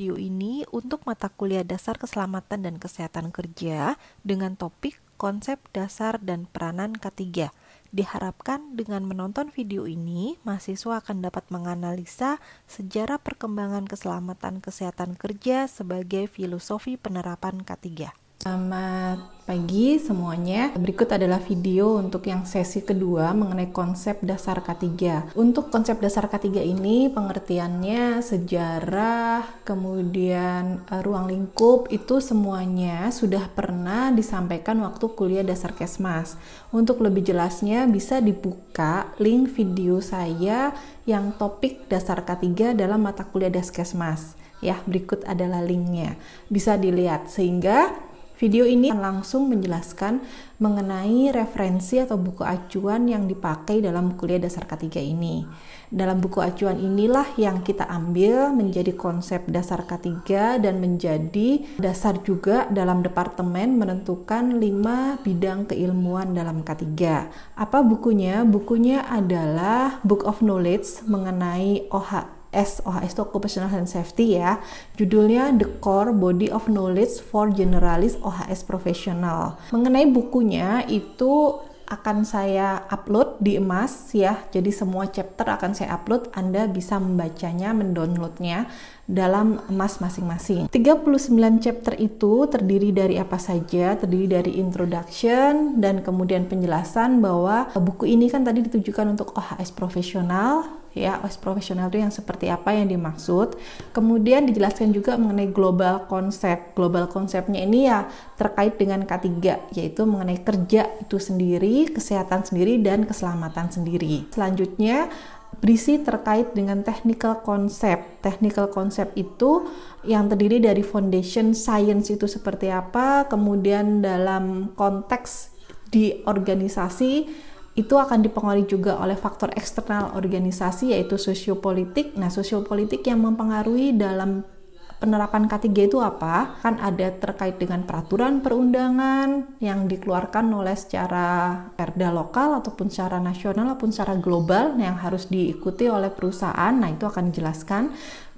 video ini untuk mata kuliah dasar keselamatan dan kesehatan kerja dengan topik konsep dasar dan peranan K3. Diharapkan dengan menonton video ini, mahasiswa akan dapat menganalisa sejarah perkembangan keselamatan kesehatan kerja sebagai filosofi penerapan K3. Selamat pagi semuanya. Berikut adalah video untuk yang sesi kedua mengenai konsep dasar K3. Untuk konsep dasar K3 ini pengertiannya sejarah, kemudian e, ruang lingkup itu semuanya sudah pernah disampaikan waktu kuliah dasar Kesmas. Untuk lebih jelasnya bisa dibuka link video saya yang topik dasar K3 dalam mata kuliah Daskesmas. Ya, berikut adalah linknya. Bisa dilihat sehingga Video ini langsung menjelaskan mengenai referensi atau buku acuan yang dipakai dalam kuliah dasar K3 ini. Dalam buku acuan inilah yang kita ambil menjadi konsep dasar K3 dan menjadi dasar juga dalam departemen menentukan 5 bidang keilmuan dalam K3. Apa bukunya? Bukunya adalah Book of Knowledge mengenai OHA SOHS itu Occupational Health and Safety ya. Judulnya The Core Body of Knowledge for Generalist OHS Professional. Mengenai bukunya itu akan saya upload di emas ya jadi semua chapter akan saya upload Anda bisa membacanya mendownloadnya dalam emas masing-masing 39 chapter itu terdiri dari apa saja terdiri dari introduction dan kemudian penjelasan bahwa buku ini kan tadi ditujukan untuk OHS profesional ya OS profesional itu yang seperti apa yang dimaksud. Kemudian dijelaskan juga mengenai global konsep. Global konsepnya ini ya terkait dengan K3 yaitu mengenai kerja itu sendiri, kesehatan sendiri dan keselamatan sendiri. Selanjutnya berisi terkait dengan technical concept. Technical concept itu yang terdiri dari foundation science itu seperti apa, kemudian dalam konteks di organisasi itu akan dipengaruhi juga oleh faktor eksternal organisasi yaitu sosiopolitik. Nah, sosiopolitik yang mempengaruhi dalam penerapan K3 itu apa? Kan ada terkait dengan peraturan perundangan yang dikeluarkan oleh secara perda lokal ataupun secara nasional ataupun secara global yang harus diikuti oleh perusahaan. Nah, itu akan dijelaskan.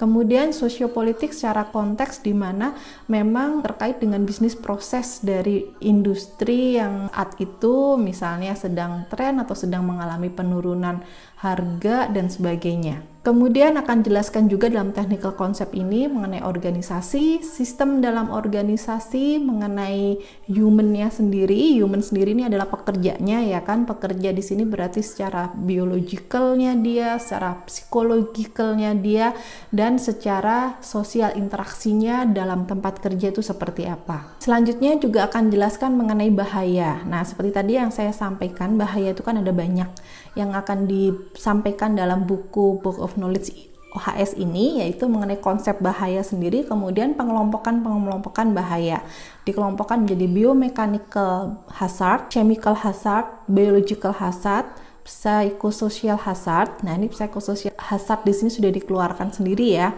Kemudian sosiopolitik secara konteks di mana memang terkait dengan bisnis proses dari industri yang saat itu misalnya sedang tren atau sedang mengalami penurunan harga dan sebagainya. Kemudian akan jelaskan juga dalam technical konsep ini mengenai organisasi, sistem dalam organisasi, mengenai humannya sendiri. Human sendiri ini adalah pekerjanya ya kan. Pekerja di sini berarti secara biologicalnya dia, secara psikologicalnya dia, dan dan secara sosial interaksinya dalam tempat kerja itu seperti apa. Selanjutnya juga akan jelaskan mengenai bahaya. Nah, seperti tadi yang saya sampaikan, bahaya itu kan ada banyak yang akan disampaikan dalam buku Book of Knowledge OHS ini yaitu mengenai konsep bahaya sendiri kemudian pengelompokan pengelompokan bahaya dikelompokkan menjadi biomechanical hazard, chemical hazard, biological hazard, psychosocial hazard. Nah, ini psychosocial hazard di sini sudah dikeluarkan sendiri ya.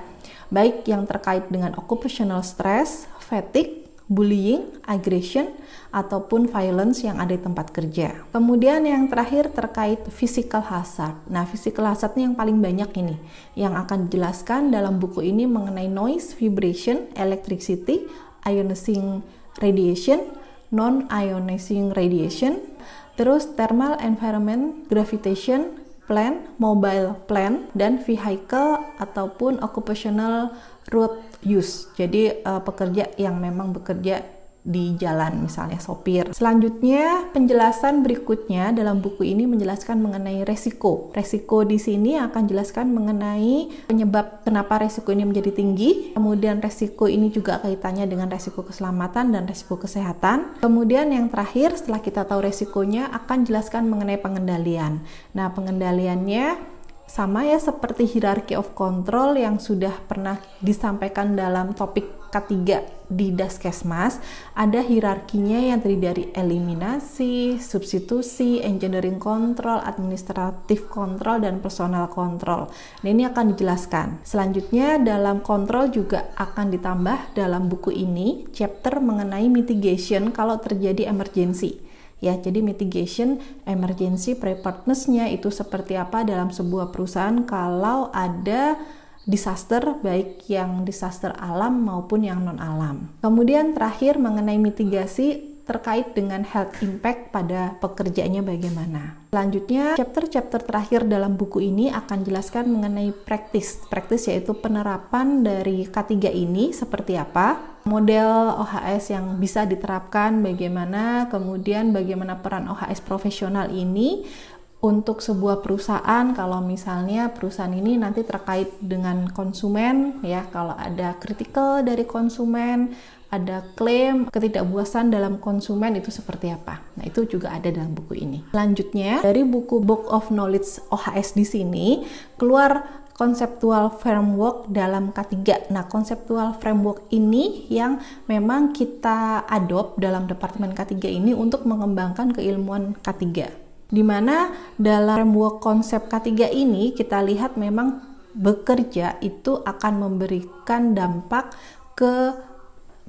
Baik yang terkait dengan occupational stress, fatigue, bullying, aggression, ataupun violence yang ada di tempat kerja. Kemudian yang terakhir terkait physical hazard. Nah, physical hazard yang paling banyak ini yang akan dijelaskan dalam buku ini mengenai noise, vibration, electricity, ionizing radiation, non-ionizing radiation, terus thermal environment, gravitation, plan, mobile plan, dan vehicle ataupun occupational route use. Jadi uh, pekerja yang memang bekerja di jalan, misalnya sopir. Selanjutnya, penjelasan berikutnya dalam buku ini menjelaskan mengenai resiko. Resiko di sini akan jelaskan mengenai penyebab kenapa resiko ini menjadi tinggi, kemudian resiko ini juga kaitannya dengan resiko keselamatan dan resiko kesehatan. Kemudian yang terakhir, setelah kita tahu resikonya, akan jelaskan mengenai pengendalian. Nah, pengendaliannya sama ya seperti hierarchy of control yang sudah pernah disampaikan dalam topik ketiga di Daskesmas, ada hierarkinya yang terdiri dari eliminasi, substitusi, engineering control, administratif control, dan personal control. Nah, ini akan dijelaskan. Selanjutnya, dalam kontrol juga akan ditambah dalam buku ini chapter mengenai mitigation kalau terjadi emergency ya. Jadi mitigation emergency preparedness-nya itu seperti apa dalam sebuah perusahaan kalau ada disaster baik yang disaster alam maupun yang non alam. Kemudian terakhir mengenai mitigasi terkait dengan health impact pada pekerjaannya bagaimana. Selanjutnya, chapter-chapter terakhir dalam buku ini akan jelaskan mengenai praktis. Praktis yaitu penerapan dari K3 ini seperti apa, model OHS yang bisa diterapkan bagaimana kemudian bagaimana peran OHS profesional ini untuk sebuah perusahaan kalau misalnya perusahaan ini nanti terkait dengan konsumen ya kalau ada kritikal dari konsumen ada klaim ketidakpuasan dalam konsumen itu seperti apa nah itu juga ada dalam buku ini selanjutnya dari buku Book of Knowledge OHS di sini keluar konseptual framework dalam K3. Nah, konseptual framework ini yang memang kita adopt dalam Departemen K3 ini untuk mengembangkan keilmuan K3. Di mana dalam framework konsep K3 ini kita lihat memang bekerja itu akan memberikan dampak ke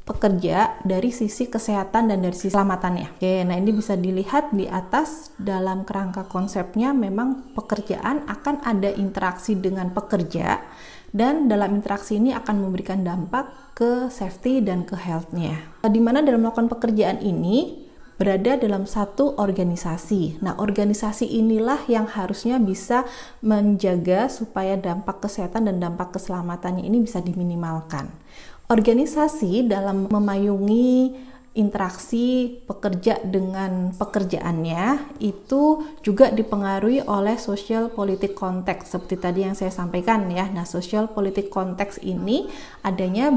pekerja dari sisi kesehatan dan dari sisi keselamatannya. Oke, nah ini bisa dilihat di atas dalam kerangka konsepnya memang pekerjaan akan ada interaksi dengan pekerja dan dalam interaksi ini akan memberikan dampak ke safety dan ke health-nya. Nah, di mana dalam melakukan pekerjaan ini berada dalam satu organisasi. Nah, organisasi inilah yang harusnya bisa menjaga supaya dampak kesehatan dan dampak keselamatannya ini bisa diminimalkan organisasi dalam memayungi interaksi pekerja dengan pekerjaannya itu juga dipengaruhi oleh social politik konteks seperti tadi yang saya sampaikan ya. Nah, social politik konteks ini adanya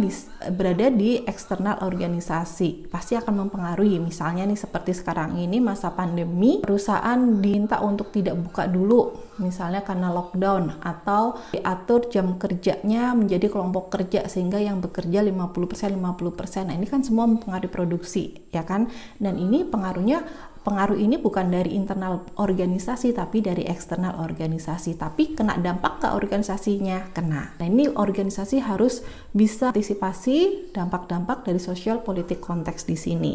berada di eksternal organisasi. Pasti akan mempengaruhi. Misalnya nih seperti sekarang ini masa pandemi, perusahaan diminta untuk tidak buka dulu misalnya karena lockdown atau diatur jam kerjanya menjadi kelompok kerja sehingga yang bekerja 50% 50%. Nah, ini kan semua mempengaruhi produksi korupsi ya kan dan ini pengaruhnya pengaruh ini bukan dari internal organisasi tapi dari eksternal organisasi tapi kena dampak ke organisasinya kena nah ini organisasi harus bisa antisipasi dampak-dampak dari sosial politik konteks di sini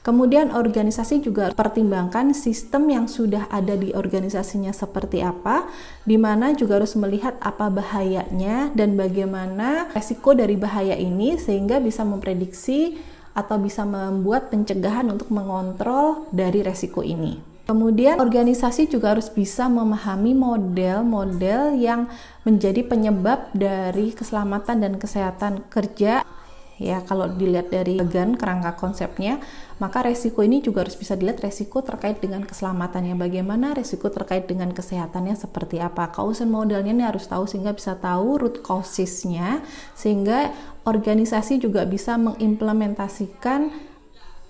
Kemudian organisasi juga pertimbangkan sistem yang sudah ada di organisasinya seperti apa, di mana juga harus melihat apa bahayanya dan bagaimana resiko dari bahaya ini sehingga bisa memprediksi atau bisa membuat pencegahan untuk mengontrol dari resiko ini. Kemudian organisasi juga harus bisa memahami model-model yang menjadi penyebab dari keselamatan dan kesehatan kerja ya kalau dilihat dari gun kerangka konsepnya maka resiko ini juga harus bisa dilihat resiko terkait dengan keselamatannya bagaimana resiko terkait dengan kesehatannya seperti apa kausen modalnya ini harus tahu sehingga bisa tahu root causesnya sehingga organisasi juga bisa mengimplementasikan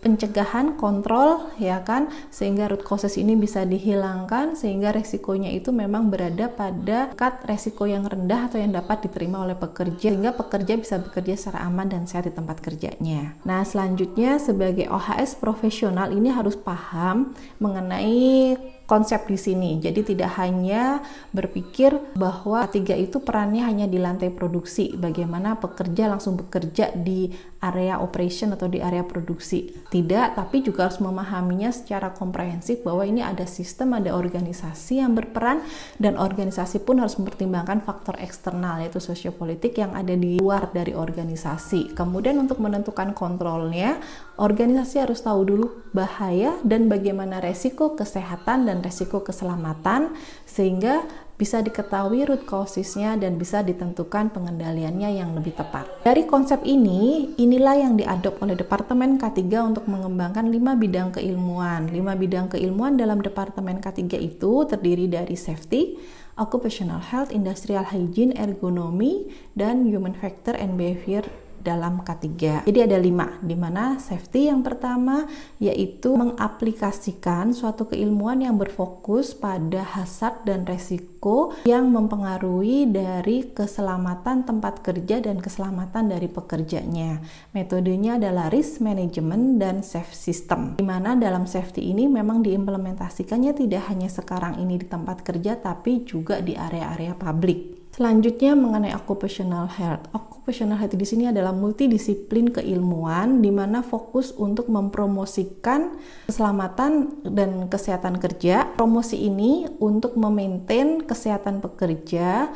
pencegahan kontrol ya kan sehingga root causes ini bisa dihilangkan sehingga resikonya itu memang berada pada cut resiko yang rendah atau yang dapat diterima oleh pekerja sehingga pekerja bisa bekerja secara aman dan sehat di tempat kerjanya. Nah, selanjutnya sebagai OHS profesional ini harus paham mengenai konsep di sini. Jadi tidak hanya berpikir bahwa tiga itu perannya hanya di lantai produksi, bagaimana pekerja langsung bekerja di area operation atau di area produksi. Tidak, tapi juga harus memahaminya secara komprehensif bahwa ini ada sistem, ada organisasi yang berperan dan organisasi pun harus mempertimbangkan faktor eksternal yaitu sosiopolitik yang ada di luar dari organisasi. Kemudian untuk menentukan kontrolnya, organisasi harus tahu dulu bahaya dan bagaimana resiko kesehatan dan resiko keselamatan sehingga bisa diketahui root causesnya dan bisa ditentukan pengendaliannya yang lebih tepat. Dari konsep ini, inilah yang diadop oleh Departemen K3 untuk mengembangkan lima bidang keilmuan. Lima bidang keilmuan dalam Departemen K3 itu terdiri dari safety, occupational health, industrial hygiene, ergonomi, dan human factor and behavior dalam K3. Jadi ada lima, di mana safety yang pertama yaitu mengaplikasikan suatu keilmuan yang berfokus pada hasad dan resiko yang mempengaruhi dari keselamatan tempat kerja dan keselamatan dari pekerjanya. Metodenya adalah risk management dan safe system, di mana dalam safety ini memang diimplementasikannya tidak hanya sekarang ini di tempat kerja tapi juga di area-area publik. Selanjutnya mengenai occupational health. Occupational health di sini adalah multidisiplin keilmuan di mana fokus untuk mempromosikan keselamatan dan kesehatan kerja. Promosi ini untuk memaintain kesehatan pekerja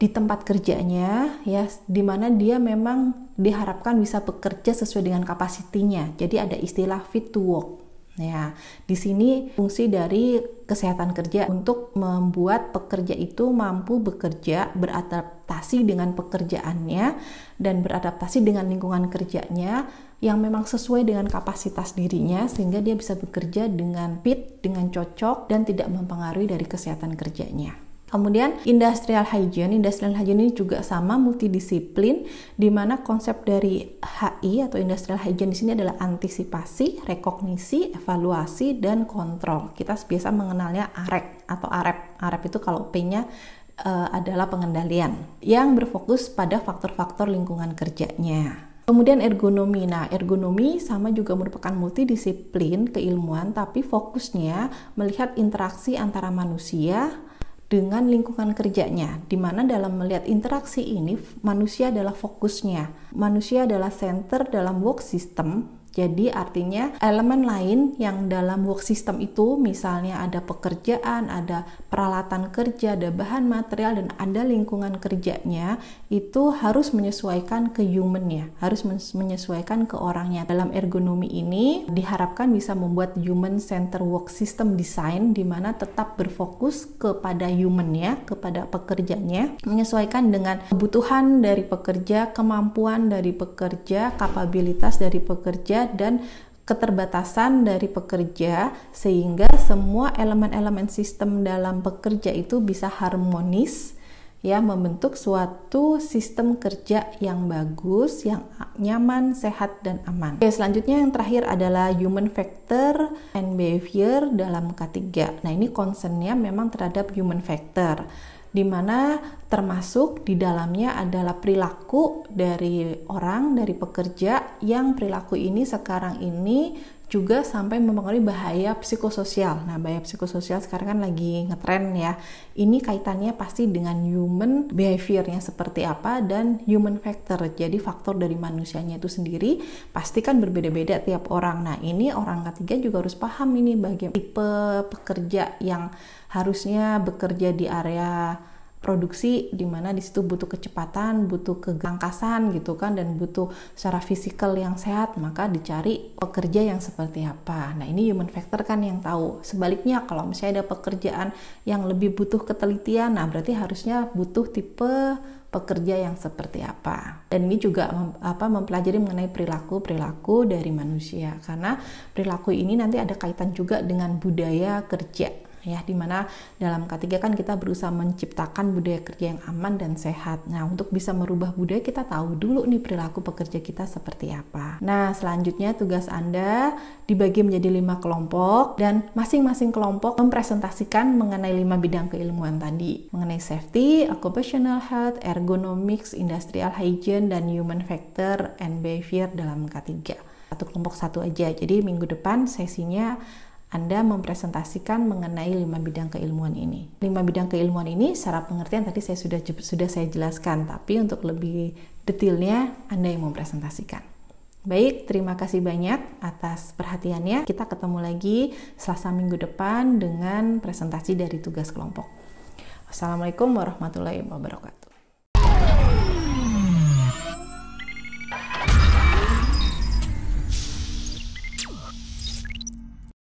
di tempat kerjanya ya di mana dia memang diharapkan bisa bekerja sesuai dengan kapasitinya jadi ada istilah fit to work Ya, di sini fungsi dari kesehatan kerja untuk membuat pekerja itu mampu bekerja, beradaptasi dengan pekerjaannya dan beradaptasi dengan lingkungan kerjanya yang memang sesuai dengan kapasitas dirinya sehingga dia bisa bekerja dengan fit, dengan cocok dan tidak mempengaruhi dari kesehatan kerjanya. Kemudian industrial hygiene, industrial hygiene ini juga sama multidisiplin di mana konsep dari HI atau industrial hygiene di sini adalah antisipasi, rekognisi, evaluasi dan kontrol. Kita biasa mengenalnya AREK atau AREP. AREP itu kalau P-nya uh, adalah pengendalian yang berfokus pada faktor-faktor lingkungan kerjanya. Kemudian ergonomi. Nah, ergonomi sama juga merupakan multidisiplin keilmuan tapi fokusnya melihat interaksi antara manusia, dengan lingkungan kerjanya, di mana dalam melihat interaksi ini manusia adalah fokusnya. Manusia adalah center dalam work system jadi artinya elemen lain yang dalam work system itu misalnya ada pekerjaan, ada peralatan kerja, ada bahan material dan ada lingkungan kerjanya itu harus menyesuaikan ke humannya, harus menyesuaikan ke orangnya. Dalam ergonomi ini diharapkan bisa membuat human center work system design di mana tetap berfokus kepada humannya, kepada pekerjanya, menyesuaikan dengan kebutuhan dari pekerja, kemampuan dari pekerja, kapabilitas dari pekerja dan keterbatasan dari pekerja sehingga semua elemen-elemen sistem dalam pekerja itu bisa harmonis ya membentuk suatu sistem kerja yang bagus, yang nyaman, sehat dan aman. Oke, selanjutnya yang terakhir adalah human factor and behavior dalam K3. Nah, ini concernnya memang terhadap human factor di mana termasuk di dalamnya adalah perilaku dari orang, dari pekerja yang perilaku ini sekarang ini juga sampai mempengaruhi bahaya psikososial. Nah, bahaya psikososial sekarang kan lagi ngetren ya. Ini kaitannya pasti dengan human behaviornya seperti apa dan human factor. Jadi faktor dari manusianya itu sendiri pasti kan berbeda-beda tiap orang. Nah, ini orang ketiga juga harus paham ini bagaimana tipe pekerja yang harusnya bekerja di area produksi di mana di situ butuh kecepatan, butuh kegangkasan gitu kan dan butuh secara fisikal yang sehat, maka dicari pekerja yang seperti apa. Nah, ini human factor kan yang tahu. Sebaliknya kalau misalnya ada pekerjaan yang lebih butuh ketelitian, nah berarti harusnya butuh tipe pekerja yang seperti apa. Dan ini juga mem, apa mempelajari mengenai perilaku-perilaku dari manusia karena perilaku ini nanti ada kaitan juga dengan budaya kerja ya di mana dalam K3 kan kita berusaha menciptakan budaya kerja yang aman dan sehat nah untuk bisa merubah budaya kita tahu dulu nih perilaku pekerja kita seperti apa nah selanjutnya tugas Anda dibagi menjadi lima kelompok dan masing-masing kelompok mempresentasikan mengenai lima bidang keilmuan tadi mengenai safety, occupational health, ergonomics, industrial hygiene, dan human factor and behavior dalam K3 satu kelompok satu aja jadi minggu depan sesinya anda mempresentasikan mengenai lima bidang keilmuan ini. Lima bidang keilmuan ini secara pengertian tadi saya sudah sudah saya jelaskan, tapi untuk lebih detailnya Anda yang mempresentasikan. Baik, terima kasih banyak atas perhatiannya. Kita ketemu lagi Selasa minggu depan dengan presentasi dari tugas kelompok. Assalamualaikum warahmatullahi wabarakatuh.